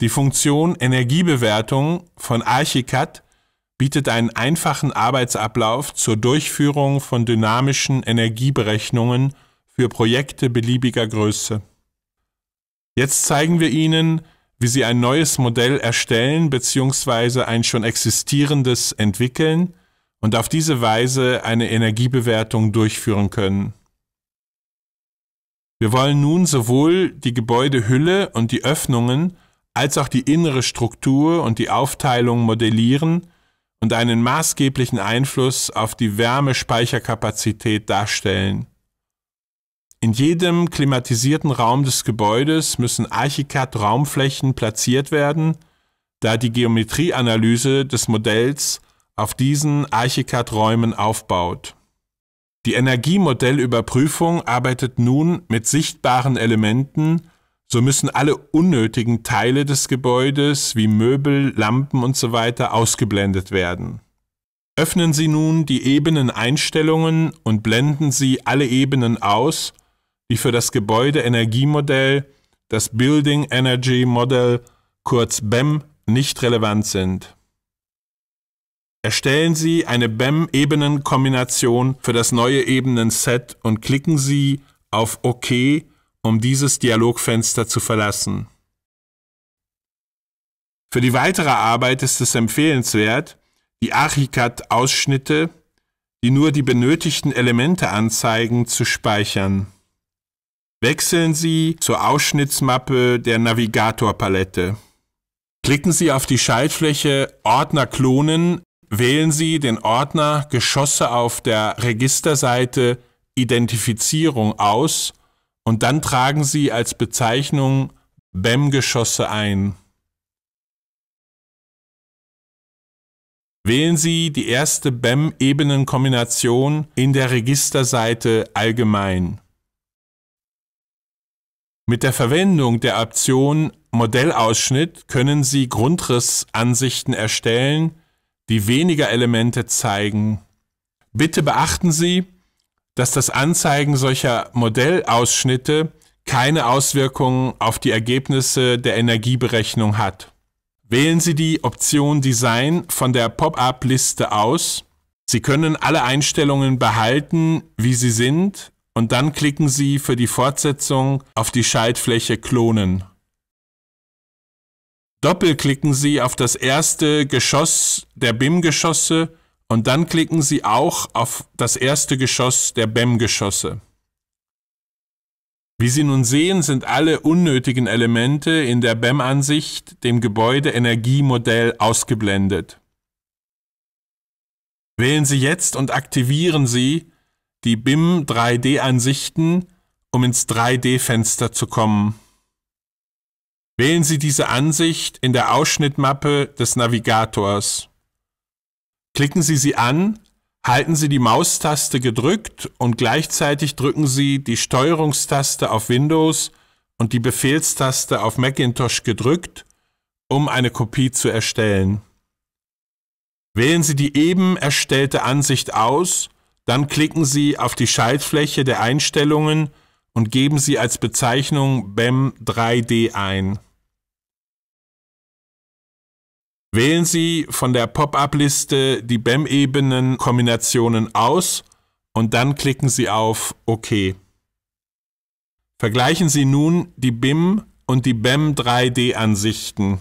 Die Funktion Energiebewertung von Archicad bietet einen einfachen Arbeitsablauf zur Durchführung von dynamischen Energieberechnungen für Projekte beliebiger Größe. Jetzt zeigen wir Ihnen, wie Sie ein neues Modell erstellen bzw. ein schon existierendes entwickeln und auf diese Weise eine Energiebewertung durchführen können. Wir wollen nun sowohl die Gebäudehülle und die Öffnungen als auch die innere Struktur und die Aufteilung modellieren und einen maßgeblichen Einfluss auf die Wärmespeicherkapazität darstellen. In jedem klimatisierten Raum des Gebäudes müssen Archicad-Raumflächen platziert werden, da die Geometrieanalyse des Modells auf diesen Archicad-Räumen aufbaut. Die Energiemodellüberprüfung arbeitet nun mit sichtbaren Elementen, so müssen alle unnötigen Teile des Gebäudes wie Möbel, Lampen usw. So ausgeblendet werden. Öffnen Sie nun die Ebeneneinstellungen und blenden Sie alle Ebenen aus, die für das Gebäude Energiemodell, das Building Energy Model, kurz BEM, nicht relevant sind. Erstellen Sie eine BEM-Ebenenkombination für das neue Ebenen-Set und klicken Sie auf OK um dieses Dialogfenster zu verlassen. Für die weitere Arbeit ist es empfehlenswert, die Archicad-Ausschnitte, die nur die benötigten Elemente anzeigen, zu speichern. Wechseln Sie zur Ausschnittsmappe der Navigator-Palette. Klicken Sie auf die Schaltfläche Ordner klonen, wählen Sie den Ordner Geschosse auf der Registerseite Identifizierung aus und dann tragen sie als Bezeichnung BEM-Geschosse ein. Wählen Sie die erste BEM-Ebenenkombination in der Registerseite Allgemein. Mit der Verwendung der Option Modellausschnitt können Sie Grundrissansichten erstellen, die weniger Elemente zeigen. Bitte beachten Sie, dass das Anzeigen solcher Modellausschnitte keine Auswirkungen auf die Ergebnisse der Energieberechnung hat. Wählen Sie die Option Design von der Pop-up-Liste aus. Sie können alle Einstellungen behalten, wie sie sind, und dann klicken Sie für die Fortsetzung auf die Schaltfläche Klonen. Doppelklicken Sie auf das erste Geschoss der BIM-Geschosse und dann klicken Sie auch auf das erste Geschoss der BEM-Geschosse. Wie Sie nun sehen, sind alle unnötigen Elemente in der BEM-Ansicht dem Gebäudeenergiemodell ausgeblendet. Wählen Sie jetzt und aktivieren Sie die BIM e 3D-Ansichten, um ins 3D-Fenster zu kommen. Wählen Sie diese Ansicht in der Ausschnittmappe des Navigators. Klicken Sie sie an, halten Sie die Maustaste gedrückt und gleichzeitig drücken Sie die Steuerungstaste auf Windows und die Befehlstaste auf Macintosh gedrückt, um eine Kopie zu erstellen. Wählen Sie die eben erstellte Ansicht aus, dann klicken Sie auf die Schaltfläche der Einstellungen und geben Sie als Bezeichnung BEM 3D ein. Wählen Sie von der Pop-up-Liste die BEM-Ebenen-Kombinationen aus und dann klicken Sie auf OK. Vergleichen Sie nun die BIM und die BEM 3D-Ansichten.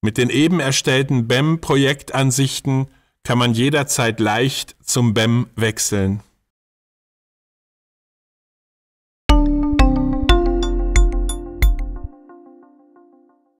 Mit den eben erstellten BEM-Projektansichten kann man jederzeit leicht zum BEM wechseln.